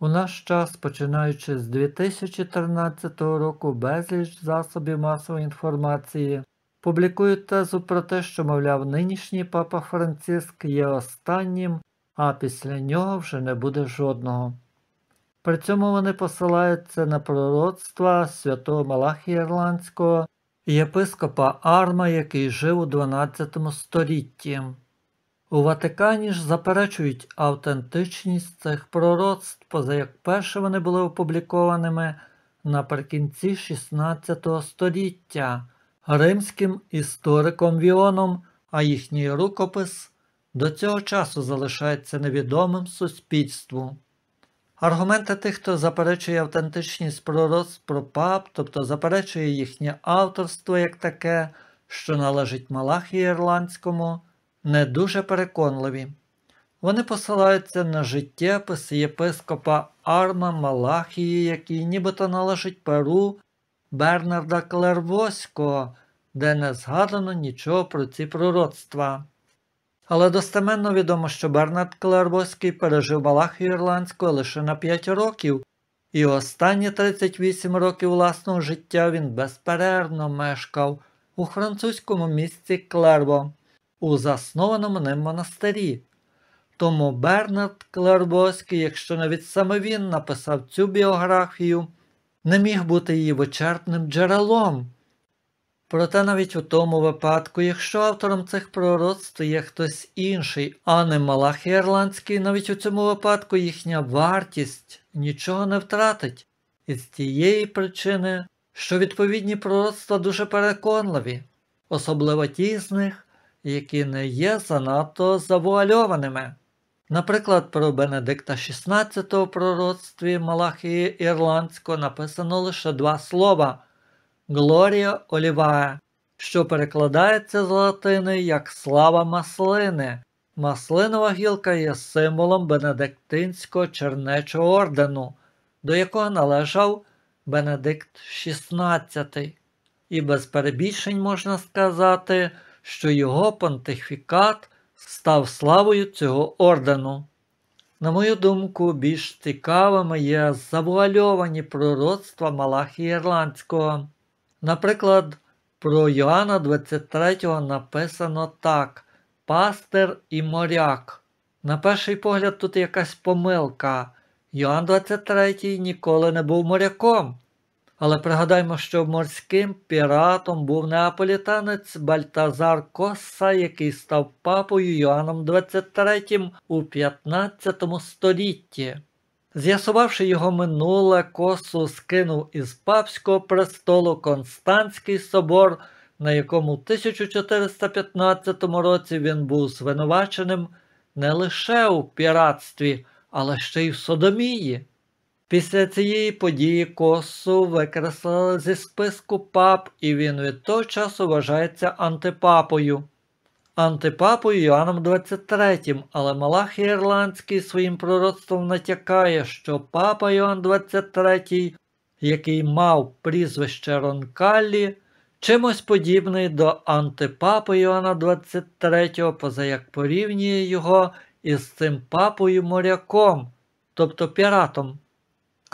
У наш час, починаючи з 2013 року, безліч засобів масової інформації публікують тезу про те, що, мовляв, нинішній папа Франциск є останнім, а після нього вже не буде жодного. При цьому вони посилаються на пророцтва святого Малахія Ірландського і єпископа Арма, який жив у 12 столітті. У Ватикані ж заперечують автентичність цих пророцтв, поза як перше вони були опублікованими наприкінці XVI століття римським істориком Віоном, а їхній рукопис до цього часу залишається невідомим суспільству. Аргументи тих, хто заперечує автентичність пророцтв про пап, тобто заперечує їхнє авторство як таке, що належить Малахії Ірландському не дуже переконливі. Вони посилаються на життєпис єпископа Арма Малахії, який нібито належить Перу Бернарда Клервоського, де не згадано нічого про ці пророцтва. Але достеменно відомо, що Бернард Клервоський пережив Малахію ірландською лише на 5 років, і останні 38 років власного життя він безперервно мешкав у французькому місці Клерво у заснованому ним монастирі. Тому Бернард Клербоський, якщо навіть саме він написав цю біографію, не міг бути її вичерпним джерелом. Проте навіть у тому випадку, якщо автором цих пророцтв є хтось інший, а не Малах Ірландський, навіть у цьому випадку їхня вартість нічого не втратить, і з тієї причини, що відповідні пророцтва дуже переконливі, особливо ті з них, які не є занадто завуальованими. Наприклад, про Бенедикта XVI у пророцтві Малахії Ірландського написано лише два слова Глорія Олівая, що перекладається з латини як слава маслини. Маслинова гілка є символом Бенедиктинського чернечого ордену, до якого належав Бенедикт XVI. І без перебільшень можна сказати, що його понтифікат став славою цього ордену. На мою думку, більш цікавими є завуальовані пророцтва Малахії Ірландського. Наприклад, про Йоанна 23 написано так: Пастир і моряк. На перший погляд, тут якась помилка. Йоанн 23 ніколи не був моряком. Але пригадаймо, що морським піратом був неаполітанець Бальтазар Коса, який став папою Йоанном XXIII у 15 столітті. З'ясувавши його минуле, косу скинув із папського престолу Константський собор, на якому в 1415 році він був звинуваченим не лише у піратстві, але ще й в Содомії. Після цієї події косу викреслили зі списку пап, і він від того часу вважається антипапою. Антипапою Іоанном 23, але Малах Ірландський своїм пророцтвом натякає, що папа Іоанн 23, який мав прізвище Ронкаллі, чимось подібний до антипапи Йоанна 23, поза як порівнює його із цим папою моряком, тобто піратом.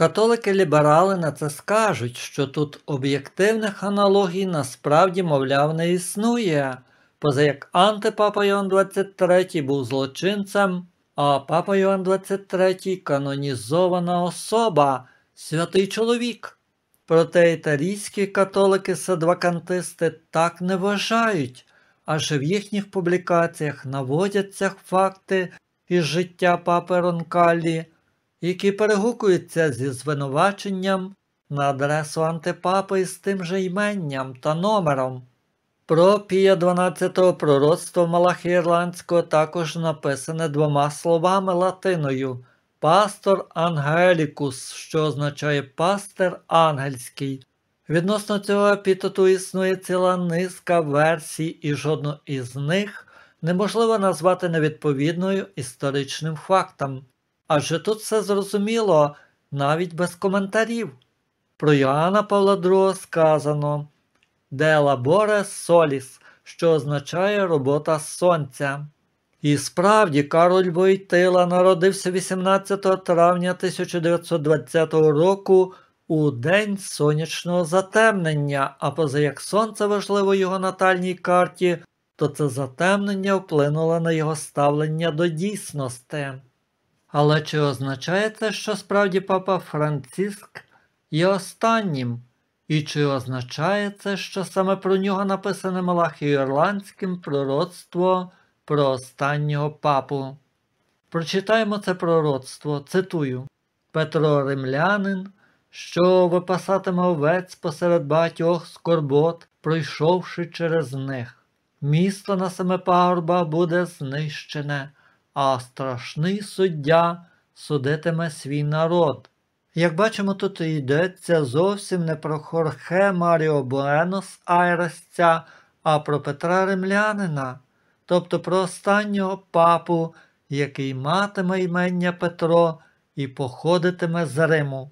Католики-ліберали на це скажуть, що тут об'єктивних аналогій насправді, мовляв, не існує, поза як антипапа Йоанн 23 був злочинцем, а папа Йоанн 23 канонізована особа, святий чоловік. Проте італійські католики-садвакантисти так не вважають, аж в їхніх публікаціях наводяться факти із життя папи Ронкалі – які перегукуються зі звинуваченням на адресу антипапи із тим же іменням та номером. Про Пія 12 пророцтво Малахірландського також написане двома словами латиною пастор Ангелікус, що означає пастер ангельський. Відносно цього епітету існує ціла низка версій, і жодну із них неможливо назвати невідповідною історичним фактом адже тут все зрозуміло навіть без коментарів. Про Йоанна Павла II сказано «De labore solis», що означає робота сонця. І справді Кароль Войтила народився 18 травня 1920 року у день сонячного затемнення, а поза як сонце важливо його натальній карті, то це затемнення вплинуло на його ставлення до дійсності. Але чи означає це, що справді папа Франциск є останнім? І чи означає це, що саме про нього написане Малахію Ірландським пророцтво про останнього папу? Прочитаємо це пророцтво, цитую Петро Римлянин, що випасатиме овець посеред багатьох скорбот, пройшовши через них. Місто на саме пагорба буде знищене а страшний суддя судитиме свій народ. Як бачимо, тут йдеться зовсім не про Хорхе Маріо Буенос Айресця, а про Петра Римлянина, тобто про останнього папу, який матиме імення Петро і походитиме з Риму.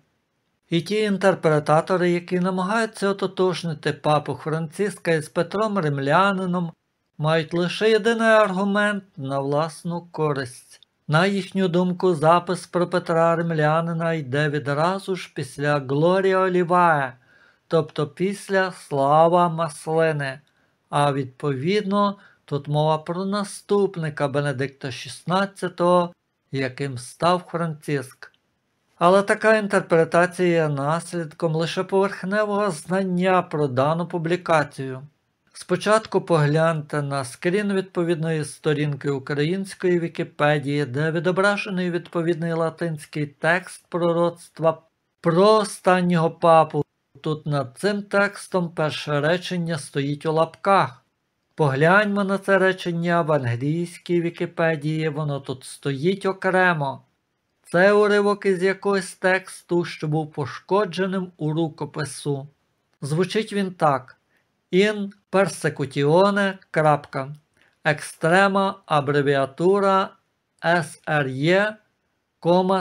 І ті інтерпретатори, які намагаються ототожнити папу Франциска із Петром Римлянином, мають лише єдиний аргумент на власну користь. На їхню думку, запис про Петра Ремлянина йде відразу ж після Глорія Олівая, тобто після слава маслини, а відповідно тут мова про наступника Бенедикта XVI, яким став Франциск. Але така інтерпретація є наслідком лише поверхневого знання про дану публікацію. Спочатку погляньте на скрін відповідної сторінки української Вікіпедії, де відображений відповідний латинський текст пророцтва про останнього папу. Тут над цим текстом перше речення стоїть у лапках. Погляньмо на це речення в англійській Вікіпедії, воно тут стоїть окремо. Це уривок із якогось тексту, що був пошкодженим у рукопису. Звучить він так in persecutione. Екстрема абревіатура SRE,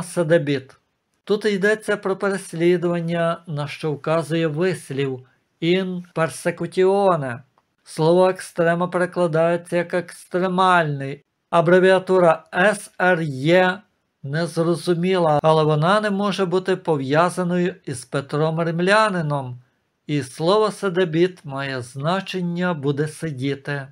седебіт. Тут йдеться про переслідування, на що вказує вислів in persecutione. Слово екстрема перекладається як екстремальний. Абревіатура SRE незрозуміла, але вона не може бути пов'язаною із Петром Римлянином і слово седебіт має значення буде сидіти.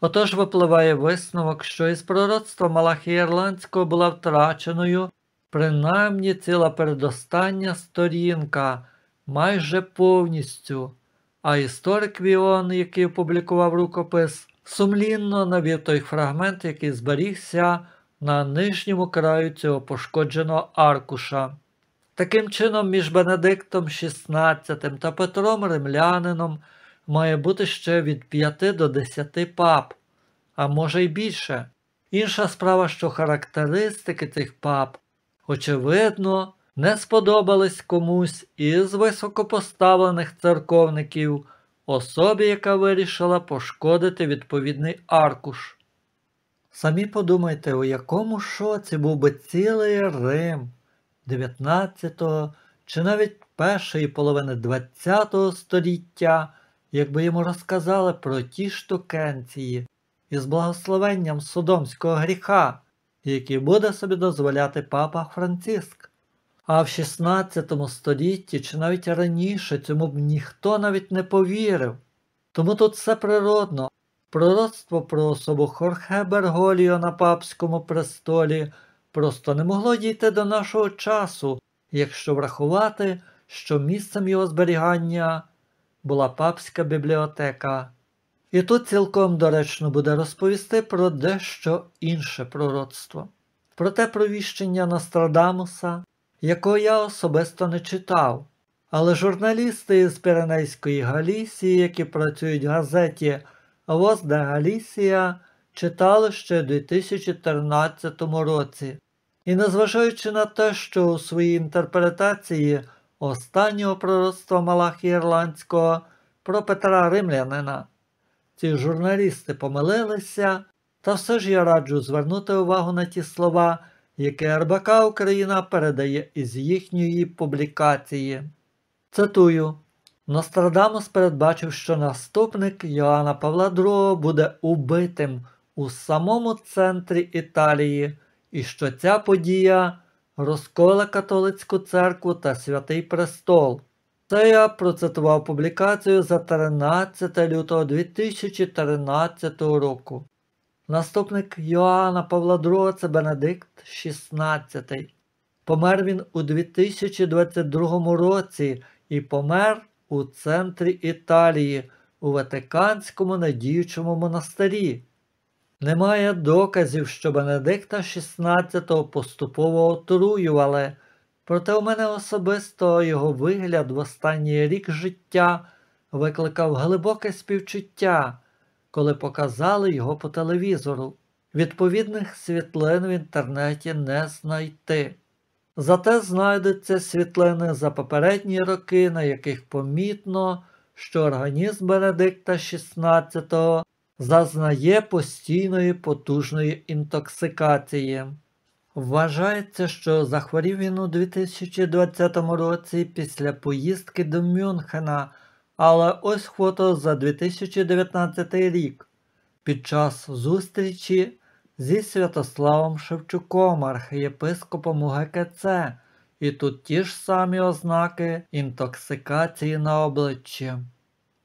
Отож випливає висновок, що із пророцтва Малахії Ірландського була втраченою принаймні ціла передостання сторінка майже повністю, а історик Віон, який опублікував рукопис, сумлінно навів той фрагмент, який зберігся на нижньому краю цього пошкодженого аркуша. Таким чином, між Бенедиктом XVI та Петром Римлянином має бути ще від 5 до 10 пап, а може й більше. Інша справа, що характеристики цих пап, очевидно, не сподобались комусь із високопоставлених церковників, особі, яка вирішила пошкодити відповідний аркуш. Самі подумайте, у якому шоці був би цілий Рим. 19 чи навіть першої половини ХХ століття, якби йому розказали про ті штукенції із благословенням содомського гріха, які буде собі дозволяти папа Франциск. А в XVI столітті чи навіть раніше цьому б ніхто навіть не повірив. Тому тут все природно, пророцтво про особу Хорхе Берголіо на папському престолі просто не могло дійти до нашого часу, якщо врахувати, що місцем його зберігання була папська бібліотека. І тут цілком доречно буде розповісти про дещо інше пророцтво, про те провіщення Нострадамуса, якого я особисто не читав. Але журналісти із Піренейської Галісії, які працюють в газеті «Воз де Галісія, читали ще у 2013 році. І незважаючи на те, що у своїй інтерпретації останнього пророцтва Малахії Ірландського про Петра Римлянина ці журналісти помилилися, та все ж я раджу звернути увагу на ті слова, які РБК Україна передає із їхньої публікації. Цитую. Нострадамус передбачив, що наступник Йоанна Павла II буде убитим у самому центрі Італії і що ця подія розколе католицьку церкву та святий престол. Це я процитував публікацію за 13 лютого 2013 року. Наступник Йоанна Павла II це Бенедикт XVI. Помер він у 2022 році і помер у центрі Італії у Ватиканському надіючому монастирі. Немає доказів, що Бенедикта XVI поступово отруювали, проте у мене особисто його вигляд в останній рік життя викликав глибоке співчуття, коли показали його по телевізору. Відповідних світлин в інтернеті не знайти. Зате знайдуться світлини за попередні роки, на яких помітно, що організм Бенедикта XVI зазнає постійної потужної інтоксикації. Вважається, що захворів він у 2020 році після поїздки до Мюнхена, але ось фото за 2019 рік під час зустрічі зі Святославом Шевчуком, архієпископом УГКЦ, і тут ті ж самі ознаки інтоксикації на обличчі.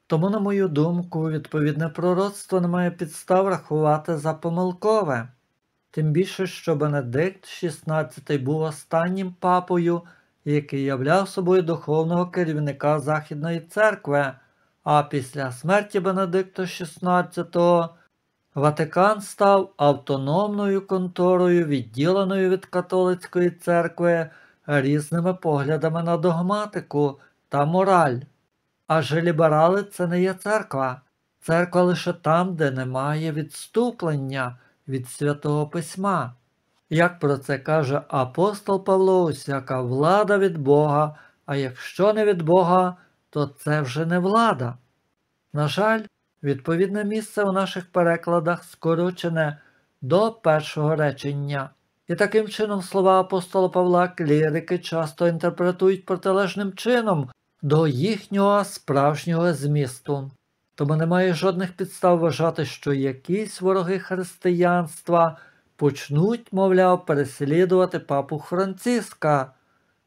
Тому, на мою думку, відповідне пророцтво не має підстав рахувати за помилкове, тим більше, що Бенедикт XVI був останнім папою, який являв собою духовного керівника Західної церкви, а після смерті Бенедикта XVI Ватикан став автономною конторою, відділеною від католицької церкви різними поглядами на догматику та мораль. Адже ліберали це не є церква, церква лише там, де немає відступлення від святого письма. Як про це каже апостол Павло, усяка влада від Бога, а якщо не від Бога, то це вже не влада. На жаль, відповідне місце у наших перекладах скорочене до першого речення. І таким чином слова апостола Павла клірики часто інтерпретують протилежним чином, до їхнього справжнього змісту. Тому немає жодних підстав вважати, що якісь вороги християнства почнуть, мовляв, переслідувати папу Франциска.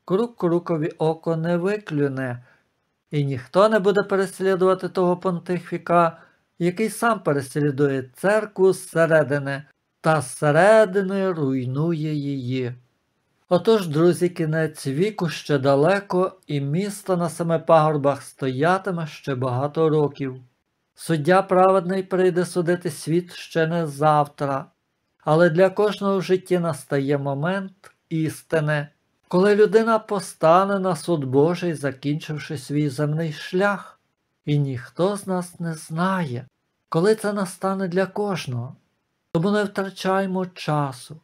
Круг крукові око не виклюне, і ніхто не буде переслідувати того понтифіка, який сам переслідує церкву зсередини та зсередини руйнує її. Отож, друзі, кінець віку ще далеко, і місто на семи пагорбах стоятиме ще багато років. Суддя праведний прийде судити світ ще не завтра, але для кожного в житті настає момент істини, коли людина постане на суд Божий, закінчивши свій земний шлях, і ніхто з нас не знає, коли це настане для кожного. Тому не втрачаймо часу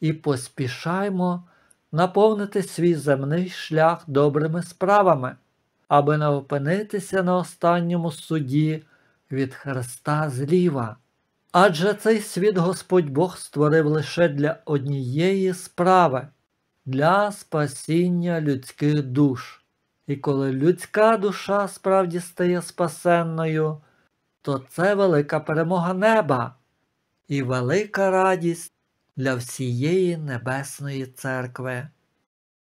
і поспішаймо наповнити свій земний шлях добрими справами, аби не опинитися на останньому суді від Христа зліва. Адже цей світ Господь Бог створив лише для однієї справи, для спасіння людських душ. І коли людська душа справді стає спасенною, то це велика перемога неба і велика радість для всієї Небесної Церкви.